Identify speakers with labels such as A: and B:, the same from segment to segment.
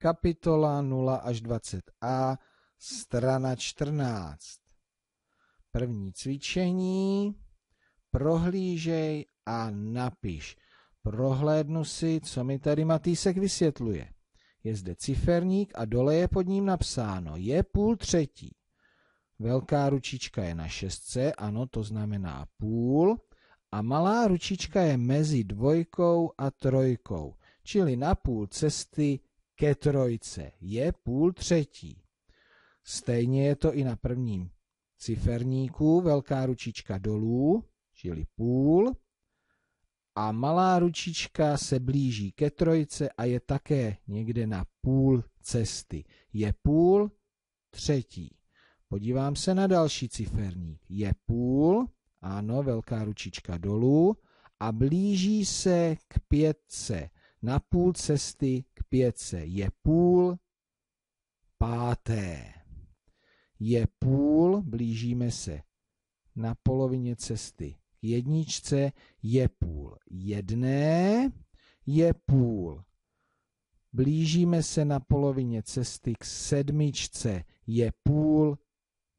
A: kapitola 0 až 20a, strana 14. První cvičení, prohlížej a napiš. Prohlédnu si, co mi tady Matýsek vysvětluje. Je zde ciferník a dole je pod ním napsáno. Je půl třetí. Velká ručička je na šestce, ano, to znamená půl. A malá ručička je mezi dvojkou a trojkou, čili na půl cesty ke trojce je půl třetí. Stejně je to i na prvním ciferníku, velká ručička dolů, čili půl, a malá ručička se blíží ke trojce a je také někde na půl cesty. Je půl třetí. Podívám se na další ciferník. Je půl, ano, velká ručička dolů, a blíží se k pětce. Na půl cesty se je půl páté. Je půl, blížíme se na polovině cesty k jedničce, je půl jedné, je půl. Blížíme se na polovině cesty k sedmičce, je půl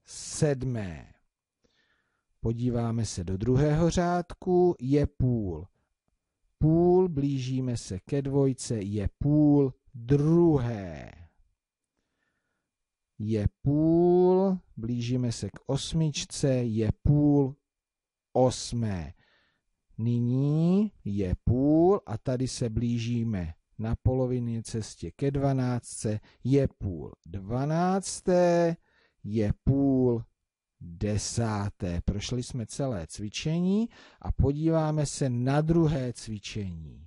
A: sedmé. Podíváme se do druhého řádku, je půl půl, blížíme se ke dvojce, je půl, druhé. Je půl, blížíme se k osmičce, je půl, osmé. Nyní je půl a tady se blížíme na polovině cestě ke dvanáctce, je půl dvanácté, je půl desáté. Prošli jsme celé cvičení a podíváme se na druhé cvičení.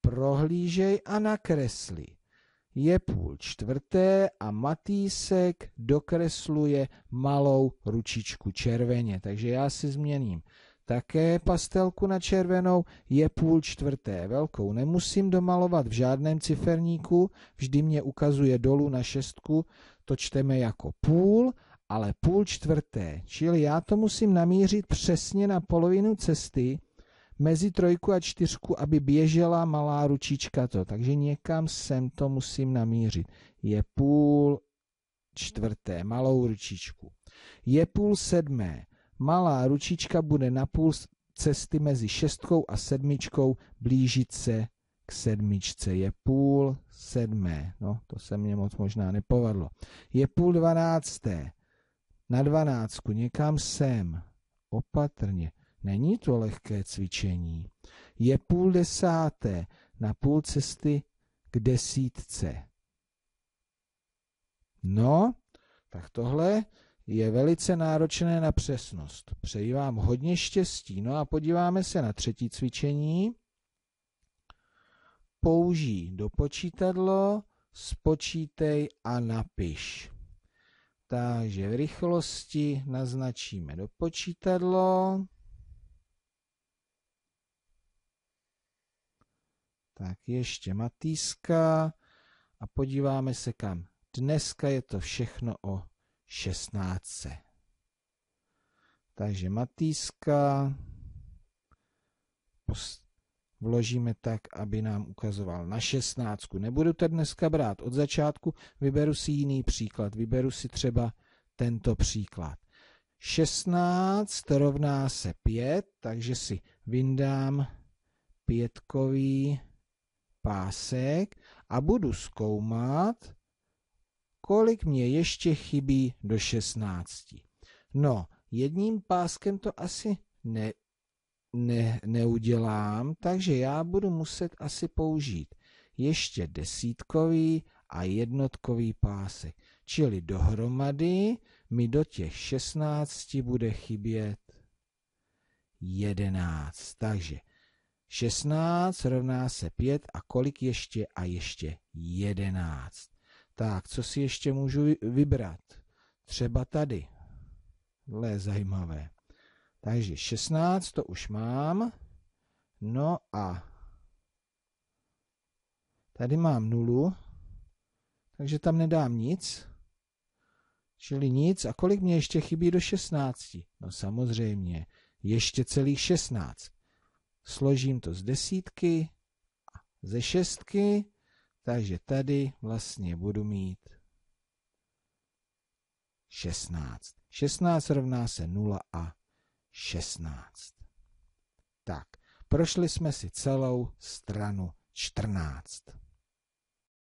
A: Prohlížej a nakresli. Je půl čtvrté a Matýsek dokresluje malou ručičku červeně. Takže já si změním také pastelku na červenou, je půl čtvrté velkou. Nemusím domalovat v žádném ciferníku, vždy mě ukazuje dolů na šestku, to čteme jako půl ale půl čtvrté, čili já to musím namířit přesně na polovinu cesty mezi trojku a čtyřku, aby běžela malá ručička to. Takže někam sem to musím namířit. Je půl čtvrté, malou ručičku. Je půl sedmé, malá ručička bude na půl cesty mezi šestkou a sedmičkou blížit se k sedmičce. Je půl sedmé, no to se mně moc možná nepovedlo. Je půl dvanácté, na dvanáctku, někam sem, opatrně. Není to lehké cvičení. Je půl desáté, na půl cesty k desítce. No, tak tohle je velice náročné na přesnost. Přeji vám hodně štěstí. No a podíváme se na třetí cvičení. Použij do počítadlo, spočítej a napiš. Takže v rychlosti naznačíme do počítadlo. Tak ještě Matýska a podíváme se kam. Dneska je to všechno o 16. Takže Matýska post vložíme tak, aby nám ukazoval na šestnáctku. Nebudu to dneska brát od začátku, vyberu si jiný příklad. Vyberu si třeba tento příklad. 16 rovná se 5, takže si vyndám pětkový pásek a budu zkoumat, kolik mě ještě chybí do 16. No, jedním páskem to asi ne, ne, neudělám, takže já budu muset asi použít ještě desítkový a jednotkový pásek. Čili dohromady mi do těch 16 bude chybět 11. Takže 16 rovná se 5 a kolik ještě a ještě 11. Tak, co si ještě můžu vybrat? Třeba tady. To je zajímavé. Takže 16 to už mám. No a tady mám nulu, takže tam nedám nic. Čili nic. A kolik mě ještě chybí do 16? No samozřejmě, ještě celých 16. Složím to z desítky a ze šestky, takže tady vlastně budu mít 16. 16 rovná se 0 a 16. Tak, prošli jsme si celou stranu 14.